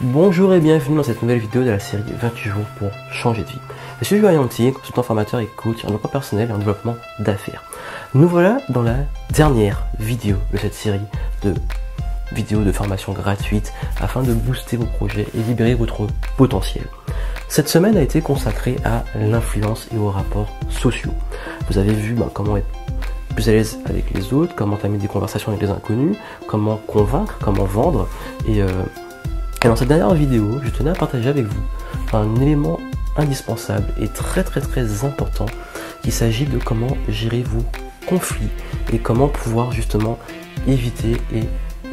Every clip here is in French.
Bonjour et bienvenue dans cette nouvelle vidéo de la série 28 jours pour changer de vie. Je suis Julien consultant formateur et coach en développement personnel et en développement d'affaires. Nous voilà dans la dernière vidéo de cette série de vidéos de formation gratuite afin de booster vos projets et libérer votre potentiel. Cette semaine a été consacrée à l'influence et aux rapports sociaux. Vous avez vu ben, comment être plus à l'aise avec les autres, comment entamer des conversations avec les inconnus, comment convaincre, comment vendre et euh, et dans cette dernière vidéo, je tenais à partager avec vous un élément indispensable et très très très important qui s'agit de comment gérer vos conflits et comment pouvoir justement éviter et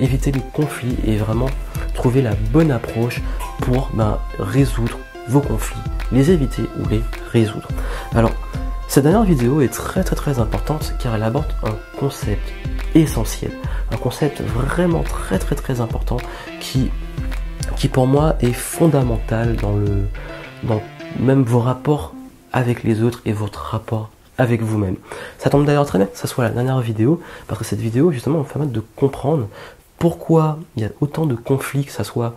éviter les conflits et vraiment trouver la bonne approche pour ben, résoudre vos conflits, les éviter ou les résoudre. Alors, cette dernière vidéo est très très très importante car elle aborde un concept essentiel, un concept vraiment très très très important qui qui pour moi est fondamental dans le dans même vos rapports avec les autres et votre rapport avec vous-même. Ça tombe d'ailleurs très bien que ça soit la dernière vidéo, parce que cette vidéo justement va permettre de comprendre pourquoi il y a autant de conflits, que ça soit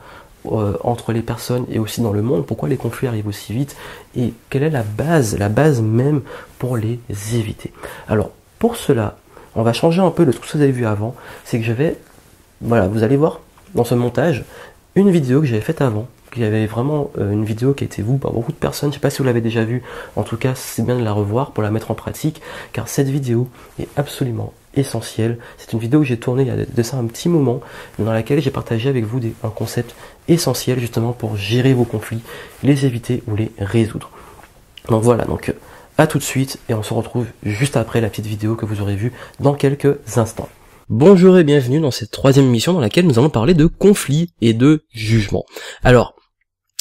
euh, entre les personnes et aussi dans le monde, pourquoi les conflits arrivent aussi vite et quelle est la base, la base même pour les éviter. Alors pour cela, on va changer un peu le truc que vous avez vu avant, c'est que je vais, voilà, vous allez voir dans ce montage, une vidéo que j'avais faite avant. Il y avait vraiment euh, une vidéo qui a été vue par beaucoup de personnes. Je ne sais pas si vous l'avez déjà vue. En tout cas, c'est bien de la revoir pour la mettre en pratique, car cette vidéo est absolument essentielle. C'est une vidéo que j'ai tournée il y a de ça un petit moment, dans laquelle j'ai partagé avec vous un concept essentiel justement pour gérer vos conflits, les éviter ou les résoudre. Donc voilà, donc à tout de suite et on se retrouve juste après la petite vidéo que vous aurez vue dans quelques instants. Bonjour et bienvenue dans cette troisième émission dans laquelle nous allons parler de conflits et de jugements. Alors,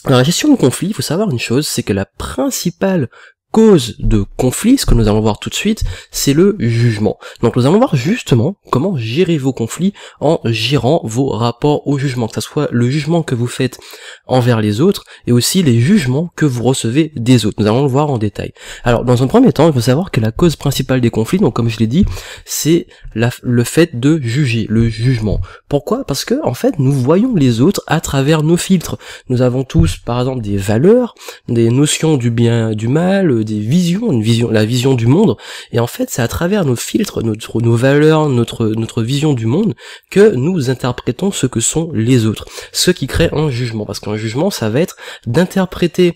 dans la gestion de conflits, il faut savoir une chose, c'est que la principale cause de conflit, ce que nous allons voir tout de suite, c'est le jugement. Donc nous allons voir justement comment gérer vos conflits en gérant vos rapports au jugement, que ce soit le jugement que vous faites envers les autres et aussi les jugements que vous recevez des autres. Nous allons le voir en détail. Alors dans un premier temps, il faut savoir que la cause principale des conflits, donc comme je l'ai dit, c'est le fait de juger, le jugement. Pourquoi Parce que en fait, nous voyons les autres à travers nos filtres. Nous avons tous par exemple des valeurs, des notions du bien, du mal, des visions, une vision, la vision du monde. Et en fait, c'est à travers nos filtres, nos valeurs, notre, notre vision du monde que nous interprétons ce que sont les autres, ce qui crée un jugement. Parce qu'un jugement, ça va être d'interpréter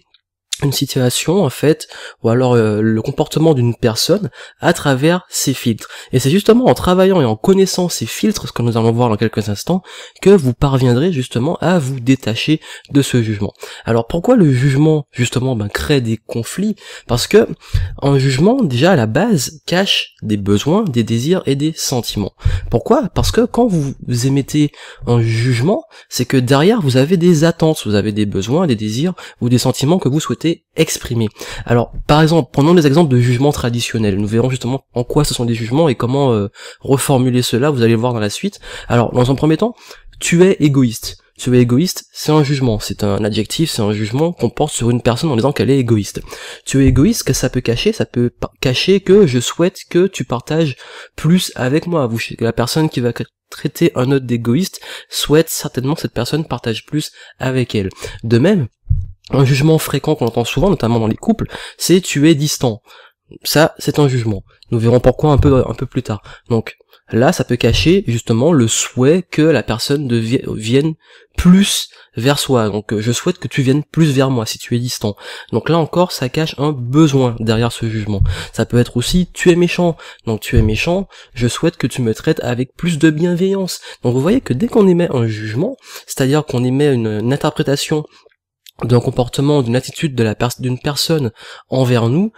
une situation en fait ou alors euh, le comportement d'une personne à travers ces filtres et c'est justement en travaillant et en connaissant ces filtres ce que nous allons voir dans quelques instants que vous parviendrez justement à vous détacher de ce jugement alors pourquoi le jugement justement ben, crée des conflits parce que un jugement déjà à la base cache des besoins des désirs et des sentiments pourquoi parce que quand vous émettez un jugement c'est que derrière vous avez des attentes vous avez des besoins des désirs ou des sentiments que vous souhaitez exprimé. Alors, par exemple, prenons des exemples de jugements traditionnels. Nous verrons justement en quoi ce sont des jugements et comment euh, reformuler cela, vous allez le voir dans la suite. Alors, dans un premier temps, tu es égoïste. Tu es égoïste, c'est un jugement, c'est un adjectif, c'est un jugement qu'on porte sur une personne en disant qu'elle est égoïste. Tu es égoïste, que ça peut cacher Ça peut cacher que je souhaite que tu partages plus avec moi. Vous, la personne qui va traiter un autre d'égoïste souhaite certainement que cette personne partage plus avec elle. De même, un jugement fréquent qu'on entend souvent, notamment dans les couples, c'est tu es distant. Ça, c'est un jugement. Nous verrons pourquoi un peu, un peu plus tard. Donc, là, ça peut cacher, justement, le souhait que la personne vienne plus vers soi. Donc, je souhaite que tu viennes plus vers moi si tu es distant. Donc là encore, ça cache un besoin derrière ce jugement. Ça peut être aussi, tu es méchant. Donc, tu es méchant, je souhaite que tu me traites avec plus de bienveillance. Donc, vous voyez que dès qu'on émet un jugement, c'est-à-dire qu'on émet une interprétation d'un comportement, d'une attitude d'une personne envers nous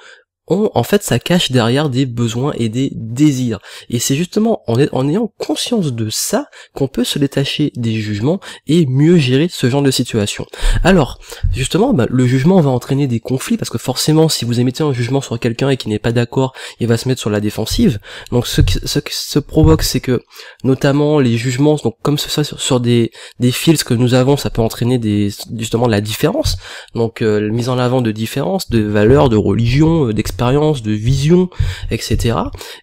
ont oh, en fait ça cache derrière des besoins et des désirs. Et c'est justement en, ayant conscience de ça qu'on peut se détacher des jugements et mieux gérer ce genre de situation. Alors, justement, bah, le jugement va entraîner des conflits parce que forcément, si vous émettez un jugement sur quelqu'un et qu'il n'est pas d'accord, il va se mettre sur la défensive. Donc, ce qui, se provoque, c'est que notamment les jugements, donc comme ce sur, sur des des fils que nous avons, ça peut entraîner des justement de la différence. Donc, euh, mise en avant de différences, de valeurs, de religion, euh, d'expérience de vision, etc.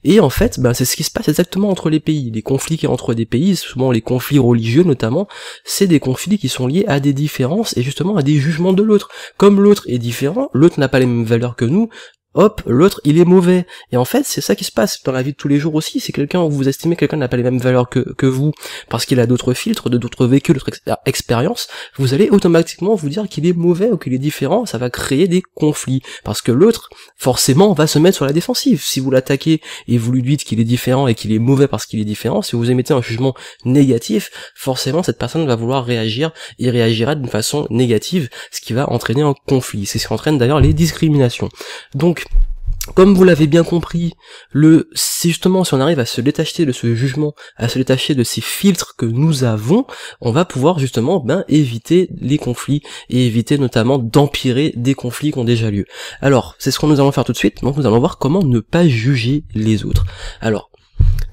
Et en fait, ben, c'est ce qui se passe exactement entre les pays. Les conflits qui entre des pays, souvent les conflits religieux notamment, c'est des conflits qui sont liés à des différences et justement à des jugements de l'autre. Comme l'autre est différent, l'autre n'a pas les mêmes valeurs que nous, hop, l'autre il est mauvais. Et en fait, c'est ça qui se passe dans la vie de tous les jours aussi. C'est quelqu'un où vous estimez que quelqu'un n'a pas les mêmes valeurs que, vous, parce qu'il a d'autres filtres, d'autres vécus, d'autres ah, expériences. Vous allez automatiquement vous dire qu'il est mauvais ou qu'il est différent. Ça va créer des conflits parce que l'autre forcément va se mettre sur la défensive. Si vous l'attaquez et vous lui dites qu'il est différent et qu'il est mauvais parce qu'il est différent, si vous émettez un jugement négatif, forcément cette personne va vouloir réagir et réagira d'une façon négative, ce qui va entraîner un conflit. C'est ce qui entraîne d'ailleurs les discriminations. Donc comme vous l'avez bien compris, le, si justement si on arrive à se détacher de ce jugement, à se détacher de ces filtres que nous avons, on va pouvoir justement ben, éviter les conflits et éviter notamment d'empirer des conflits qui ont déjà lieu. Alors, c'est ce qu'on nous allons faire tout de suite, donc nous allons voir comment ne pas juger les autres. Alors,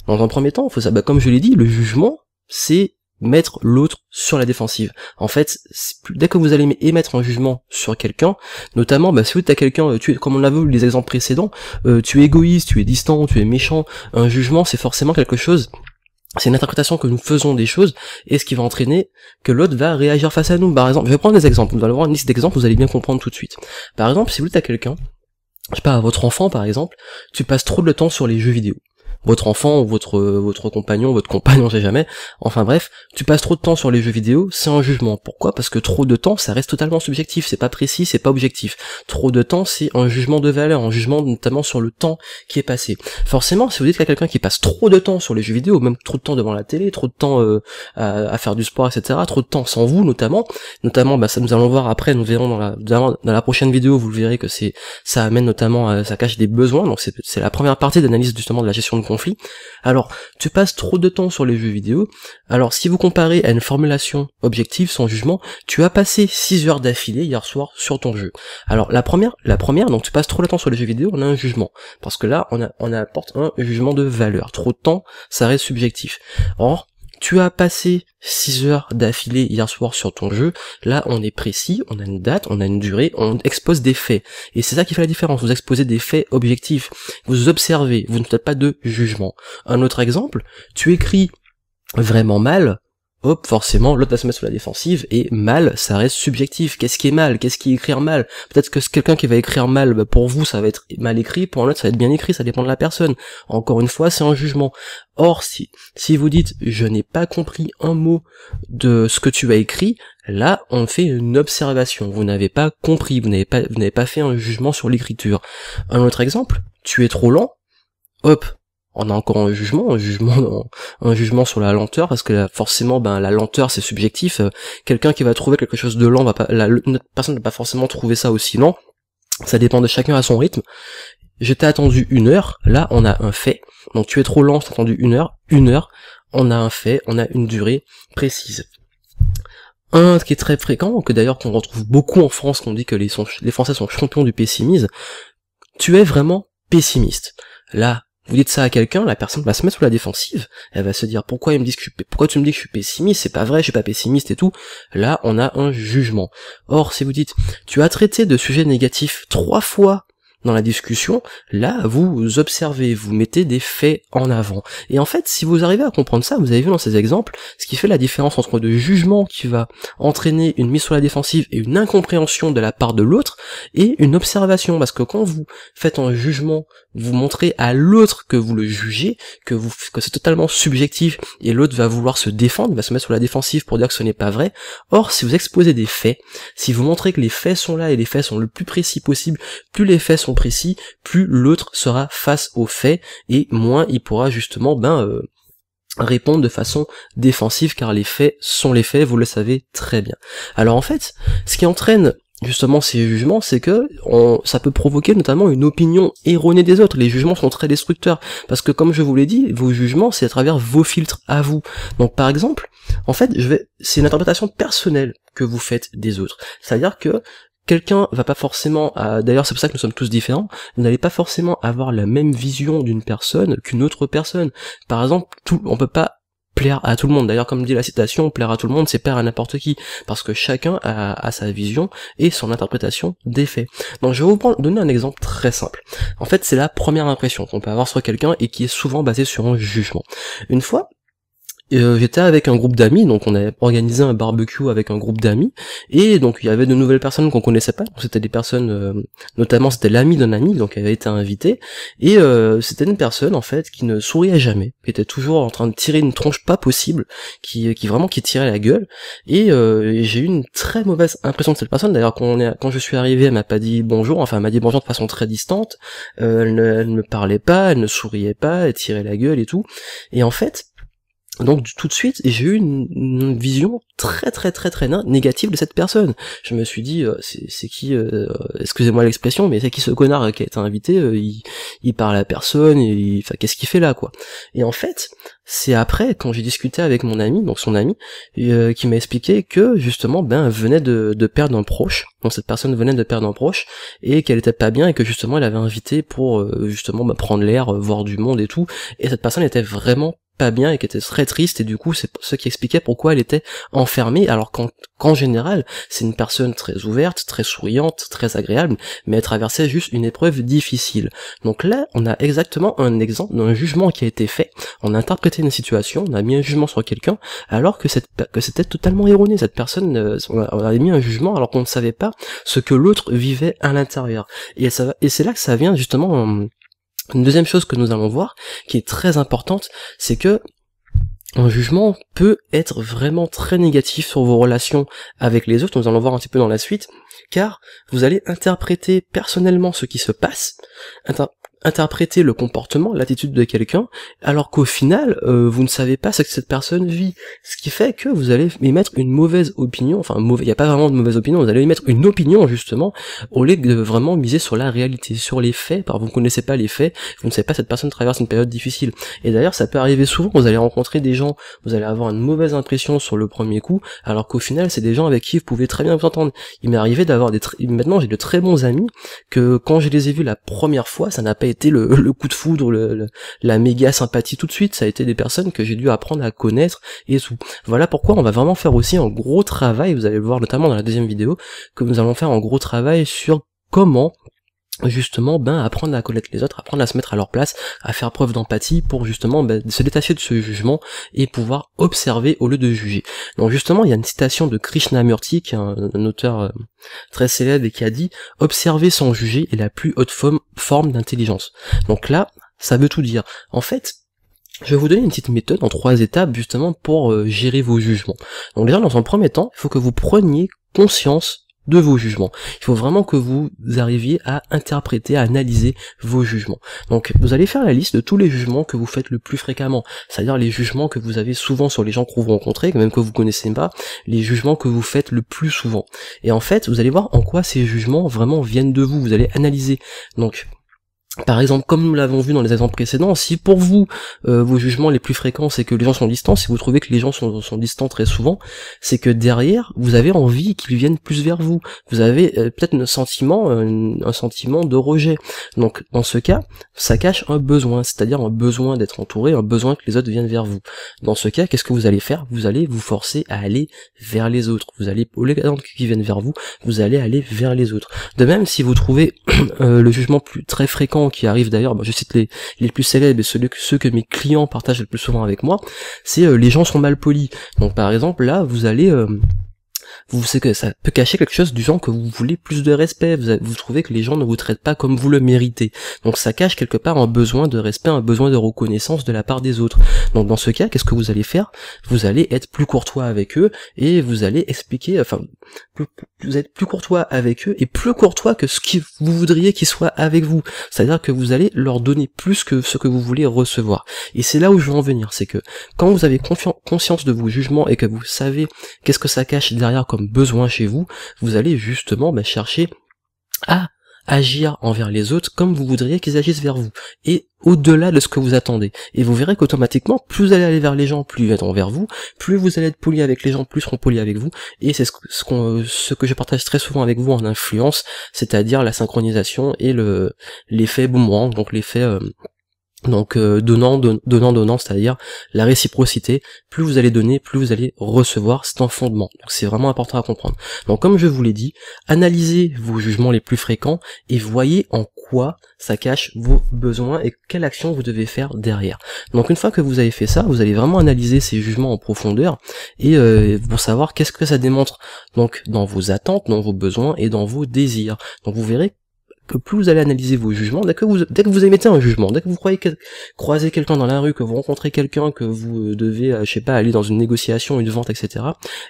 dans un premier temps, faut ça, ben, comme je l'ai dit, le jugement, c'est mettre l'autre sur la défensive. En fait, dès que vous allez émettre un jugement sur quelqu'un, notamment bah, si vous as quelqu'un, euh, tu es, comme on l'a vu les exemples précédents, euh, tu es égoïste, tu es distant, tu es méchant, un jugement c'est forcément quelque chose c'est une interprétation que nous faisons des choses et ce qui va entraîner que l'autre va réagir face à nous. Par exemple, je vais prendre des exemples. Vous allez voir une liste d'exemples, vous allez bien comprendre tout de suite. Par exemple, si vous êtes quelqu'un, je sais pas, votre enfant par exemple, tu passes trop de temps sur les jeux vidéo votre enfant ou votre votre compagnon, votre on sait jamais. Enfin bref, tu passes trop de temps sur les jeux vidéo, c'est un jugement. Pourquoi Parce que trop de temps, ça reste totalement subjectif, c'est pas précis, c'est pas objectif. Trop de temps, c'est un jugement de valeur, un jugement notamment sur le temps qui est passé. Forcément, si vous dites qu'il y a quelqu'un qui passe trop de temps sur les jeux vidéo, même trop de temps devant la télé, trop de temps euh, à, faire du sport, etc., trop de temps sans vous notamment, notamment, bah, ça nous allons voir après, nous verrons dans la dans la prochaine vidéo, vous le verrez que c'est ça amène notamment, à, euh, ça cache des besoins, donc c'est la première partie d'analyse justement de la gestion de alors, tu passes trop de temps sur les jeux vidéo, alors si vous comparez à une formulation objective sans jugement, tu as passé 6 heures d'affilée hier soir sur ton jeu. Alors la première, la première, donc tu passes trop de temps sur les jeux vidéo, on a un jugement. Parce que là, on, a, on apporte un jugement de valeur. Trop de temps, ça reste subjectif. Or, tu as passé 6 heures d'affilée hier soir sur ton jeu, là on est précis, on a une date, on a une durée, on expose des faits. Et c'est ça qui fait la différence, vous exposez des faits objectifs, vous observez, vous ne faites pas de jugement. Un autre exemple, tu écris vraiment mal, hop, forcément, l'autre va se mettre sur la défensive, et mal, ça reste subjectif. Qu'est-ce qui est mal Qu'est-ce qui est écrire mal Peut-être que quelqu'un qui va écrire mal, bah, pour vous, ça va être mal écrit, pour l'autre, ça va être bien écrit, ça dépend de la personne. Encore une fois, c'est un jugement. Or, si, si vous dites, je n'ai pas compris un mot de ce que tu as écrit, là, on fait une observation. Vous n'avez pas compris, vous n'avez pas, vous n'avez pas fait un jugement sur l'écriture. Un autre exemple, tu es trop lent, hop, on a encore un jugement, un jugement, un jugement sur la lenteur, parce que forcément, ben la lenteur c'est subjectif. Euh, quelqu'un qui va trouver quelque chose de lent, va pas, la, personne ne va pas forcément trouver ça aussi lent. Ça dépend de chacun à son rythme. J'étais attendu une heure, là on a un fait. Donc tu es trop lent, t'as attendu une heure, une heure, on a un fait, on a une durée précise. Un qui est très fréquent, que d'ailleurs qu'on retrouve beaucoup en France, qu'on dit que les, les Français sont champions du pessimisme, tu es vraiment pessimiste. Là, vous dites ça à quelqu'un, la personne va se mettre sous la défensive, elle va se dire pourquoi me pourquoi tu me dis que je suis pessimiste, c'est pas vrai, je suis pas pessimiste et tout. Là, on a un jugement. Or, si vous dites tu as traité de sujet négatif trois fois dans la discussion, là, vous observez, vous mettez des faits en avant. Et en fait, si vous arrivez à comprendre ça, vous avez vu dans ces exemples, ce qui fait la différence entre le jugement qui va entraîner une mise sur la défensive et une incompréhension de la part de l'autre, et une observation. Parce que quand vous faites un jugement, vous montrez à l'autre que vous le jugez, que, vous, que c'est totalement subjectif, et l'autre va vouloir se défendre, va se mettre sur la défensive pour dire que ce n'est pas vrai. Or, si vous exposez des faits, si vous montrez que les faits sont là et les faits sont le plus précis possible, plus les faits sont précis, plus l'autre sera face aux faits et moins il pourra justement ben euh, répondre de façon défensive car les faits sont les faits, vous le savez très bien. Alors en fait, ce qui entraîne justement ces jugements, c'est que ça peut provoquer notamment une opinion erronée des autres. Les jugements sont très destructeurs parce que comme je vous l'ai dit, vos jugements c'est à travers vos filtres à vous. Donc par exemple, en fait, je vais, c'est une interprétation personnelle que vous faites des autres. C'est-à-dire que quelqu'un va pas forcément euh, d'ailleurs c'est pour ça que nous sommes tous différents vous n'allez pas forcément avoir la même vision d'une personne qu'une autre personne par exemple tout on peut pas plaire à tout le monde d'ailleurs comme dit la citation plaire à tout le monde c'est plaire à n'importe qui parce que chacun a, sa vision et son interprétation des faits donc je vais vous donner un exemple très simple en fait c'est la première impression qu'on peut avoir sur quelqu'un et qui est souvent basée sur un jugement une fois euh, j'étais avec un groupe d'amis, donc on avait organisé un barbecue avec un groupe d'amis, et donc il y avait de nouvelles personnes qu'on connaissait pas, donc c'était des personnes, euh, notamment c'était l'ami d'un ami, donc elle avait été invitée, et euh, c'était une personne en fait qui ne souriait jamais, qui était toujours en train de tirer une tronche pas possible, qui, qui vraiment qui tirait la gueule, et, j'ai eu une très mauvaise impression de cette personne, d'ailleurs quand, quand je suis arrivé elle m'a pas dit bonjour, enfin elle m'a dit bonjour de façon très distante, elle ne, me parlait pas, elle ne souriait pas, elle tirait la gueule et tout, et en fait donc tout de suite, j'ai eu une, vision très très très très négative de cette personne. Je me suis dit, euh, c'est qui, euh, euh, excusez-moi l'expression, mais c'est qui ce connard qui a été invité il, parle à personne, enfin qu'est-ce qu'il fait là quoi Et en fait, c'est après quand j'ai discuté avec mon ami, donc son ami, qui m'a expliqué que justement, ben venait de, perdre un proche. Donc cette personne venait de perdre un proche et qu'elle était pas bien et que justement elle avait invité pour justement ben, prendre l'air, voir du monde et tout. Et cette personne était vraiment pas bien et qui était très triste et du coup c'est ce qui expliquait pourquoi elle était enfermée alors qu'en général c'est une personne très ouverte, très souriante, très agréable mais elle traversait juste une épreuve difficile. Donc là on a exactement un exemple d'un jugement qui a été fait, on a interprété une situation, on a mis un jugement sur quelqu'un alors que c'était totalement erroné, cette personne euh, on, avait mis un jugement alors qu'on ne savait pas ce que l'autre vivait à l'intérieur et, et c'est là que ça vient justement hum, une deuxième chose que nous allons voir, qui est très importante, c'est que un jugement peut être vraiment très négatif sur vos relations avec les autres, nous allons voir un petit peu dans la suite, car vous allez interpréter personnellement ce qui se passe, interpréter le comportement, l'attitude de quelqu'un, alors qu'au final, euh, vous ne savez pas ce que cette personne vit. Ce qui fait que vous allez émettre une mauvaise opinion, enfin, il n'y a pas vraiment de mauvaise opinion, vous allez émettre une opinion, justement, au lieu de vraiment miser sur la réalité, sur les faits, par vous ne connaissez pas les faits, vous ne savez pas cette personne traverse une période difficile. Et d'ailleurs, ça peut arriver souvent, vous allez rencontrer des gens, vous allez avoir une mauvaise impression sur le premier coup, alors qu'au final, c'est des gens avec qui vous pouvez très bien vous entendre. Il m'est arrivé d'avoir des... Maintenant, j'ai de très bons amis que quand je les ai vus la première fois, ça n'a pas été été le, coup de foudre, la méga sympathie tout de suite, ça a été des personnes que j'ai dû apprendre à connaître et Voilà pourquoi on va vraiment faire aussi un gros travail, vous allez le voir notamment dans la deuxième vidéo, que nous allons faire un gros travail sur comment justement ben apprendre à connaître les autres, apprendre à se mettre à leur place, à faire preuve d'empathie pour justement ben, se détacher de ce jugement et pouvoir observer au lieu de juger. Donc justement, il y a une citation de Krishnamurti, qui est un, auteur euh, très célèbre et qui a dit observer sans juger est la plus haute forme, d'intelligence. Donc là, ça veut tout dire. En fait, je vais vous donner une petite méthode en trois étapes justement pour euh, gérer vos jugements. Donc déjà dans un premier temps, il faut que vous preniez conscience de vos jugements. Il faut vraiment que vous arriviez à interpréter, à analyser vos jugements. Donc vous allez faire la liste de tous les jugements que vous faites le plus fréquemment, c'est-à-dire les jugements que vous avez souvent sur les gens que vous rencontrez, même que vous connaissez pas, les jugements que vous faites le plus souvent. Et en fait, vous allez voir en quoi ces jugements vraiment viennent de vous, vous allez analyser. Donc par exemple, comme nous l'avons vu dans les exemples précédents, si pour vous, euh, vos jugements les plus fréquents, c'est que les gens sont distants, si vous trouvez que les gens sont, distants très souvent, c'est que derrière, vous avez envie qu'ils viennent plus vers vous. Vous avez euh, peut-être un sentiment, euh, un, sentiment de rejet. Donc, dans ce cas, ça cache un besoin, c'est-à-dire un besoin d'être entouré, un besoin que les autres viennent vers vous. Dans ce cas, qu'est-ce que vous allez faire Vous allez vous forcer à aller vers les autres. Vous allez, au lieu d'attendre qu'ils viennent vers vous, vous allez aller vers les autres. De même, si vous trouvez le jugement plus très fréquent qui arrivent d'ailleurs, bah, je cite les, plus célèbres et ceux, ceux que mes clients partagent le plus souvent avec moi, c'est euh, les gens sont mal polis. Donc par exemple là, vous allez euh, vous savez que ça peut cacher quelque chose du genre que vous voulez plus de respect, vous, vous, trouvez que les gens ne vous traitent pas comme vous le méritez. Donc ça cache quelque part un besoin de respect, un besoin de reconnaissance de la part des autres. Donc dans ce cas, qu'est-ce que vous allez faire Vous allez être plus courtois avec eux et vous allez expliquer, enfin vous êtes plus courtois avec eux et plus courtois que ce que vous voudriez qu'ils soient avec vous. C'est-à-dire que vous allez leur donner plus que ce que vous voulez recevoir. Et c'est là où je veux en venir, c'est que quand vous avez conscience de vos jugements et que vous savez qu'est-ce que ça cache derrière comme besoin chez vous, vous allez justement bah, chercher à agir envers les autres comme vous voudriez qu'ils agissent vers vous, et au-delà de ce que vous attendez. Et vous verrez qu'automatiquement, plus vous allez aller vers les gens, plus ils vont vers vous, plus vous allez être poli avec les gens, plus ils seront polis avec vous, et c'est ce, que je partage très souvent avec vous en influence, c'est-à-dire la synchronisation et le l'effet boomerang, donc l'effet... Euh, donc euh, donnant, donnant, donnant, c'est-à-dire la réciprocité, plus vous allez donner, plus vous allez recevoir, c'est un fondement. Donc c'est vraiment important à comprendre. Donc comme je vous l'ai dit, analysez vos jugements les plus fréquents et voyez en quoi ça cache vos besoins et quelle action vous devez faire derrière. Donc une fois que vous avez fait ça, vous allez vraiment analyser ces jugements en profondeur et pour euh, savoir qu'est-ce que ça démontre donc dans vos attentes, dans vos besoins et dans vos désirs. Donc vous verrez que plus vous allez analyser vos jugements, dès que vous, dès que vous émettez un jugement, dès que vous croyez que, croisez quelqu'un dans la rue, que vous rencontrez quelqu'un, que vous euh, devez, euh, je sais pas, aller dans une négociation, une vente, etc.,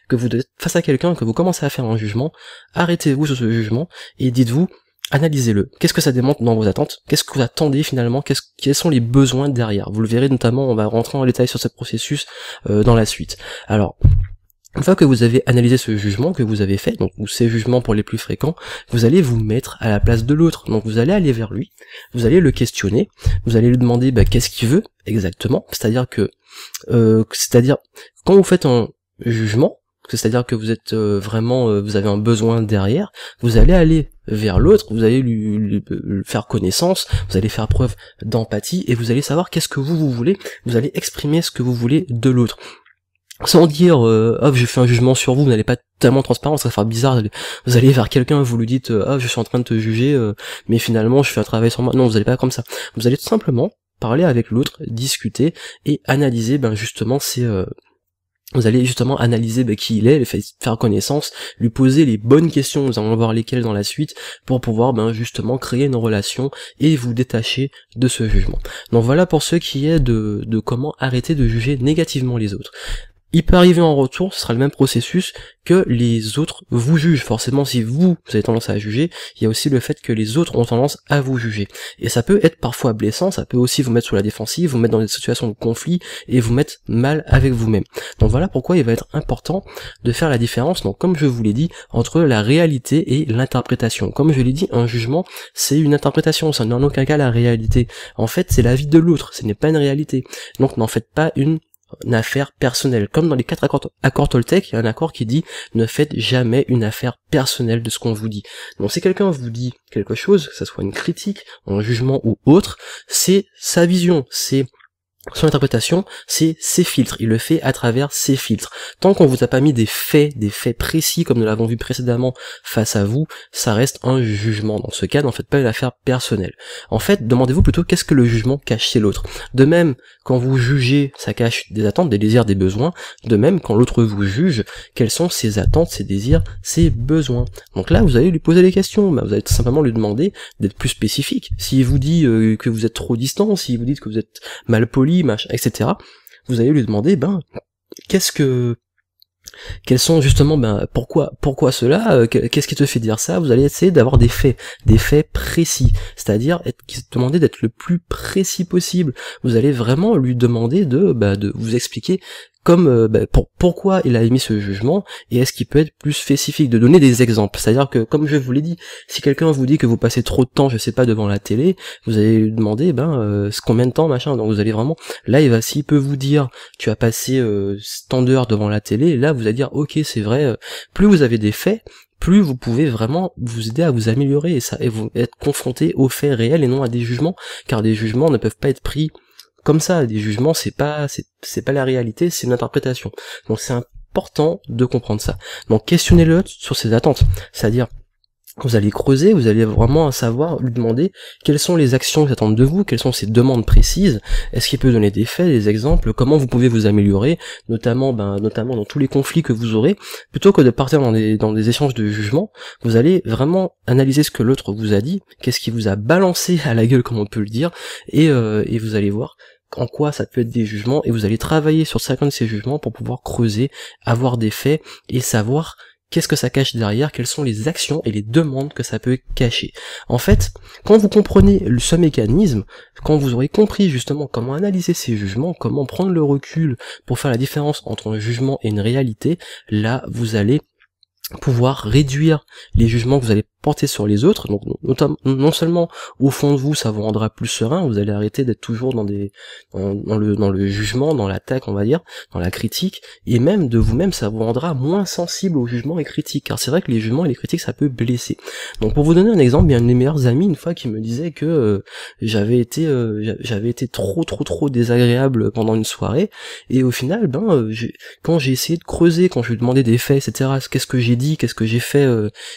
que vous êtes face à quelqu'un, que vous commencez à faire un jugement, arrêtez-vous sur ce jugement et dites-vous, analysez-le. Qu'est-ce que ça démontre dans vos attentes Qu'est-ce que vous attendez finalement Qu'est-ce, Quels sont les besoins derrière Vous le verrez notamment, on va rentrer en détail sur ce processus euh, dans la suite. Alors, une fois que vous avez analysé ce jugement que vous avez fait, donc, ou ces jugements pour les plus fréquents, vous allez vous mettre à la place de l'autre. Donc vous allez aller vers lui, vous allez le questionner, vous allez lui demander bah, qu'est-ce qu'il veut exactement. C'est-à-dire que, euh, c'est-à-dire quand vous faites un jugement, c'est-à-dire que vous êtes euh, vraiment, euh, vous avez un besoin derrière, vous allez aller vers l'autre, vous allez lui, lui, faire connaissance, vous allez faire preuve d'empathie et vous allez savoir qu'est-ce que vous, vous voulez, vous allez exprimer ce que vous voulez de l'autre sans dire euh, ah je fais un jugement sur vous, vous n'allez pas tellement transparent, ça va faire bizarre. Vous allez vers quelqu'un, vous lui dites ah je suis en train de te juger, euh, mais finalement je fais un travail sur moi. Non, vous n'allez pas comme ça. Vous allez tout simplement parler avec l'autre, discuter et analyser ben justement c'est euh, vous allez justement analyser ben, qui il est, faire connaissance, lui poser les bonnes questions, nous allons voir lesquelles dans la suite, pour pouvoir ben, justement créer une relation et vous détacher de ce jugement. Donc voilà pour ce qui est de, de comment arrêter de juger négativement les autres il peut arriver en retour, ce sera le même processus que les autres vous jugent. Forcément, si vous, vous avez tendance à juger, il y a aussi le fait que les autres ont tendance à vous juger. Et ça peut être parfois blessant, ça peut aussi vous mettre sous la défensive, vous mettre dans des situations de conflit et vous mettre mal avec vous-même. Donc voilà pourquoi il va être important de faire la différence, donc comme je vous l'ai dit, entre la réalité et l'interprétation. Comme je l'ai dit, un jugement, c'est une interprétation, ça n'est en aucun cas la réalité. En fait, c'est la vie de l'autre, ce n'est pas une réalité. Donc n'en faites pas une affaire personnelle. Comme dans les quatre accords, Toltec, il y a un accord qui dit ne faites jamais une affaire personnelle de ce qu'on vous dit. Donc si quelqu'un vous dit quelque chose, que ce soit une critique, un jugement ou autre, c'est sa vision, c'est son interprétation, c'est ses filtres. Il le fait à travers ses filtres. Tant qu'on vous a pas mis des faits, des faits précis comme nous l'avons vu précédemment face à vous, ça reste un jugement. Dans ce cas, n'en faites pas une affaire personnelle. En fait, demandez-vous plutôt qu'est-ce que le jugement cache chez l'autre. De même, quand vous jugez, ça cache des attentes, des désirs, des besoins. De même, quand l'autre vous juge, quelles sont ses attentes, ses désirs, ses besoins. Donc là, vous allez lui poser des questions. Bah, vous allez simplement lui demander d'être plus spécifique. S'il vous dit euh, que vous êtes trop distant, s'il vous dit que vous êtes mal poli, etc. Vous allez lui demander, ben, qu'est-ce que, quels sont justement, ben, pourquoi, pourquoi cela, euh, qu'est-ce qui te fait dire ça Vous allez essayer d'avoir des faits, des faits précis, c'est-à-dire demander d'être le plus précis possible. Vous allez vraiment lui demander de, ben, de vous expliquer comme euh, bah, pour, pourquoi il a émis ce jugement et est-ce qu'il peut être plus spécifique, de donner des exemples. C'est-à-dire que, comme je vous l'ai dit, si quelqu'un vous dit que vous passez trop de temps, je sais pas, devant la télé, vous allez lui demander, ben, euh, combien de temps, machin. Donc vous allez vraiment, là, il va, s'il peut vous dire, tu as passé euh, tant d'heures devant la télé, là, vous allez dire, ok, c'est vrai. Euh, plus vous avez des faits, plus vous pouvez vraiment vous aider à vous améliorer et ça et vous être confronté aux faits réels et non à des jugements, car des jugements ne peuvent pas être pris comme ça. des jugements, c'est pas, c'est pas la réalité, c'est une interprétation. Donc c'est important de comprendre ça. Donc questionnez-le sur ses attentes, c'est-à-dire vous allez creuser, vous allez vraiment savoir, lui demander quelles sont les actions qu'il attend de vous, quelles sont ses demandes précises, est-ce qu'il peut donner des faits, des exemples, comment vous pouvez vous améliorer, notamment, ben, notamment dans tous les conflits que vous aurez, plutôt que de partir dans des, dans des échanges de jugements, vous allez vraiment analyser ce que l'autre vous a dit, qu'est-ce qui vous a balancé à la gueule, comme on peut le dire, et, euh, et vous allez voir en quoi ça peut être des jugements, et vous allez travailler sur chacun de ces jugements pour pouvoir creuser, avoir des faits, et savoir qu'est-ce que ça cache derrière, quelles sont les actions et les demandes que ça peut cacher. En fait, quand vous comprenez ce mécanisme, quand vous aurez compris justement comment analyser ces jugements, comment prendre le recul pour faire la différence entre un jugement et une réalité, là vous allez pouvoir réduire les jugements que vous allez porter sur les autres. Donc notamment, non seulement au fond de vous ça vous rendra plus serein, vous allez arrêter d'être toujours dans des dans, le dans le jugement, dans l'attaque on va dire, dans la critique, et même de vous-même ça vous rendra moins sensible au jugement et critiques. Car c'est vrai que les jugements et les critiques ça peut blesser. Donc pour vous donner un exemple, a une de mes meilleures amies une fois qui me disait que euh, j'avais été euh, j'avais été trop trop trop désagréable pendant une soirée, et au final ben euh, quand j'ai essayé de creuser, quand je lui demandais des faits, etc. Qu'est-ce que j'ai dit, qu'est-ce que j'ai fait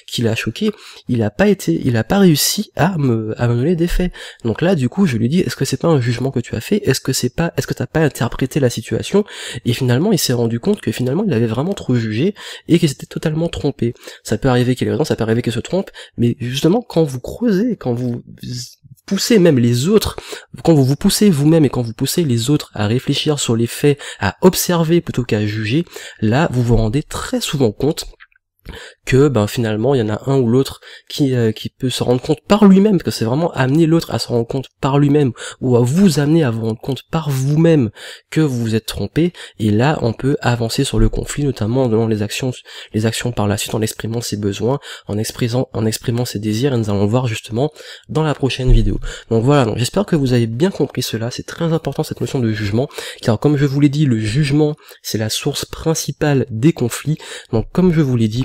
qui l'a choqué, il a pas été, il a pas réussi à me, à donner des faits. Donc là, du coup, je lui dis, est-ce que c'est pas un jugement que tu as fait? Est-ce que c'est pas, est-ce que t'as pas interprété la situation? Et finalement, il s'est rendu compte que finalement, il avait vraiment trop jugé et qu'il s'était totalement trompé. Ça peut arriver qu'il ait raison, ça peut arriver qu'il se trompe, mais justement, quand vous creusez, quand vous poussez même les autres, quand vous vous poussez vous-même et quand vous poussez les autres à réfléchir sur les faits, à observer plutôt qu'à juger, là, vous vous rendez très souvent compte que ben finalement il y en a un ou l'autre qui euh, qui peut se rendre compte par lui-même parce que c'est vraiment amener l'autre à se rendre compte par lui-même ou à vous amener à vous rendre compte par vous-même que vous vous êtes trompé et là on peut avancer sur le conflit notamment donnant les actions les actions par la suite en exprimant ses besoins en exprimant en exprimant ses désirs et nous allons voir justement dans la prochaine vidéo donc voilà donc j'espère que vous avez bien compris cela c'est très important cette notion de jugement car comme je vous l'ai dit le jugement c'est la source principale des conflits donc comme je vous l'ai dit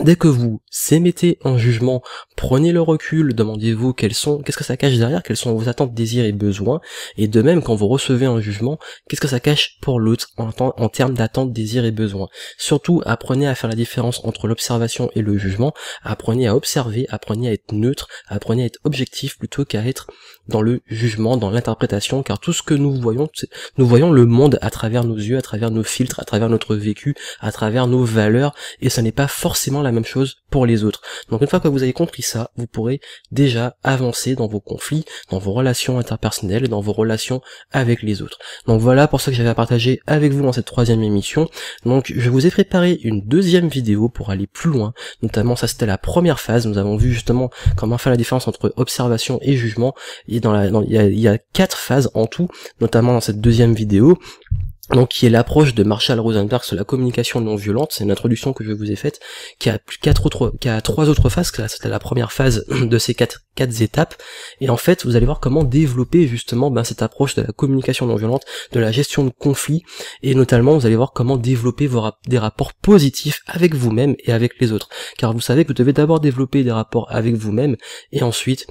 Dès que vous s'émettez en jugement, prenez le recul, demandez-vous quels sont, qu'est-ce que ça cache derrière, quelles sont vos attentes, désirs et besoins, et de même quand vous recevez un jugement, qu'est-ce que ça cache pour l'autre en, en, termes d'attentes, désirs et besoins. Surtout, apprenez à faire la différence entre l'observation et le jugement, apprenez à observer, apprenez à être neutre, apprenez à être objectif plutôt qu'à être dans le jugement, dans l'interprétation, car tout ce que nous voyons, nous voyons le monde à travers nos yeux, à travers nos filtres, à travers notre vécu, à travers nos valeurs, et ce n'est pas forcément la même chose pour les autres. Donc une fois que vous avez compris ça, vous pourrez déjà avancer dans vos conflits, dans vos relations interpersonnelles, dans vos relations avec les autres. Donc voilà pour ce que j'avais à partager avec vous dans cette troisième émission. Donc je vous ai préparé une deuxième vidéo pour aller plus loin, notamment ça c'était la première phase, nous avons vu justement comment faire la différence entre observation et jugement, il, y a, quatre phases en tout, notamment dans cette deuxième vidéo, donc qui est l'approche de Marshall Rosenberg sur la communication non violente, c'est une introduction que je vous ai faite, qui a quatre autres, qui a trois autres phases, c'était la première phase de ces quatre, quatre étapes, et en fait vous allez voir comment développer justement ben, cette approche de la communication non violente, de la gestion de conflits, et notamment vous allez voir comment développer vos des rapports positifs avec vous-même et avec les autres, car vous savez que vous devez d'abord développer des rapports avec vous-même, et ensuite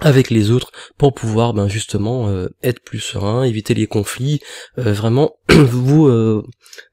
avec les autres pour pouvoir ben justement euh, être plus serein, éviter les conflits, euh, vraiment vous euh,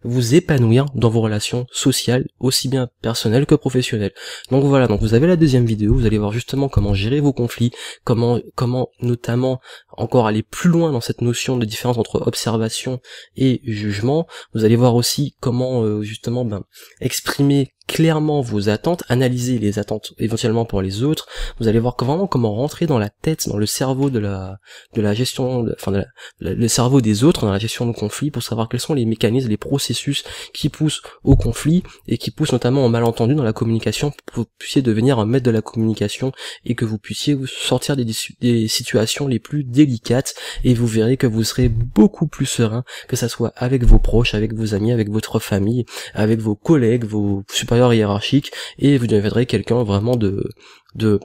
vous épanouir dans vos relations sociales aussi bien personnelles que professionnelles. Donc voilà, donc vous avez la deuxième vidéo, vous allez voir justement comment gérer vos conflits, comment comment notamment encore aller plus loin dans cette notion de différence entre observation et jugement. Vous allez voir aussi comment euh, justement ben, exprimer clairement vos attentes, analyser les attentes éventuellement pour les autres. Vous allez voir vraiment comment rentrer dans la tête, dans le cerveau de la de la gestion, enfin le cerveau des autres dans la gestion de conflits pour savoir quels sont les mécanismes, les processus qui poussent au conflit et qui poussent notamment au malentendu dans la communication pour que vous puissiez devenir un maître de la communication et que vous puissiez vous sortir des, des situations les plus dé et vous verrez que vous serez beaucoup plus serein, que ça soit avec vos proches, avec vos amis, avec votre famille, avec vos collègues, vos supérieurs hiérarchiques et vous deviendrez quelqu'un vraiment de de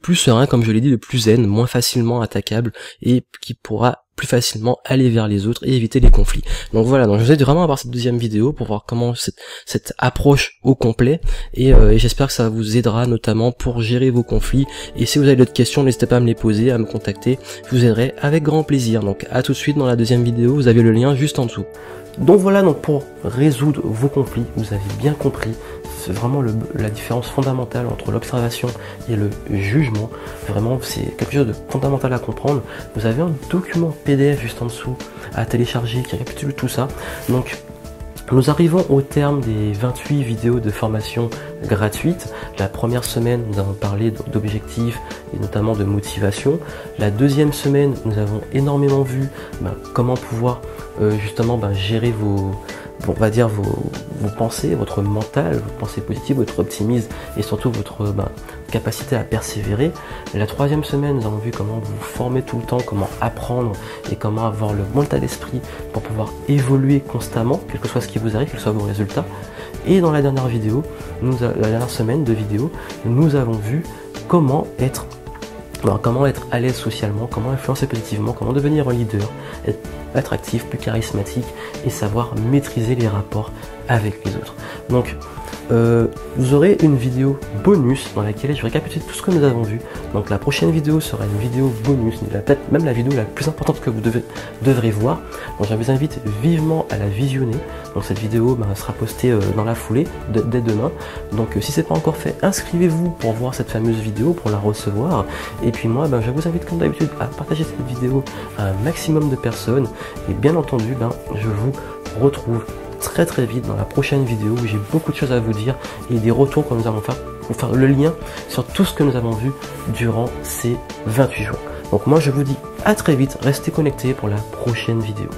plus, serein, comme je l'ai dit, de plus zen, moins facilement attaquable et qui pourra plus facilement aller vers les autres et éviter les conflits. Donc voilà, donc je vous aide vraiment à voir cette deuxième vidéo pour voir comment cette, approche au complet euh, et, j'espère que ça vous aidera notamment pour gérer vos conflits et si vous avez d'autres questions n'hésitez pas à me les poser, à me contacter, je vous aiderai avec grand plaisir. Donc à tout de suite dans la deuxième vidéo, vous avez le lien juste en dessous. Donc voilà donc pour résoudre vos conflits, vous avez bien compris c'est vraiment la différence fondamentale entre l'observation et le jugement. Vraiment, c'est quelque chose de fondamental à comprendre. Vous avez un document PDF juste en dessous à télécharger qui récapitule tout ça. Donc, nous arrivons au terme des 28 vidéos de formation gratuite. La première semaine, nous avons parlé d'objectifs et notamment de motivation. La deuxième semaine, nous avons énormément vu ben, comment pouvoir euh, justement ben, gérer vos, on va dire, vos, pensées, votre mental, vos pensées positives, votre optimisme et surtout votre bah, capacité à persévérer. La troisième semaine, nous avons vu comment vous former tout le temps, comment apprendre et comment avoir le bon état d'esprit pour pouvoir évoluer constamment, quel que soit ce qui vous arrive, quel que soit vos résultats. Et dans la dernière vidéo, la dernière semaine de vidéo, nous avons vu comment être comment être à l'aise socialement, comment influencer positivement, comment devenir un leader, être attractif, plus charismatique et savoir maîtriser les rapports avec les autres. Donc euh, vous aurez une vidéo bonus dans laquelle je récapitule tout ce que nous avons vu. Donc la prochaine vidéo sera une vidéo bonus, peut-être même la vidéo la plus importante que vous devrez voir. Donc je vous invite vivement à la visionner. Donc cette vidéo bah, sera postée euh, dans la foulée dès demain. Donc euh, si ce n'est pas encore fait, inscrivez-vous pour voir cette fameuse vidéo, pour la recevoir. Et puis moi, bah, je vous invite comme d'habitude à partager cette vidéo à un maximum de personnes. Et bien entendu, bah, je vous retrouve très très vite dans la prochaine vidéo où j'ai beaucoup de choses à vous dire et des retours que nous allons faire pour faire le lien sur tout ce que nous avons vu durant ces 28 jours. Donc moi je vous dis à très vite, restez connectés pour la prochaine vidéo.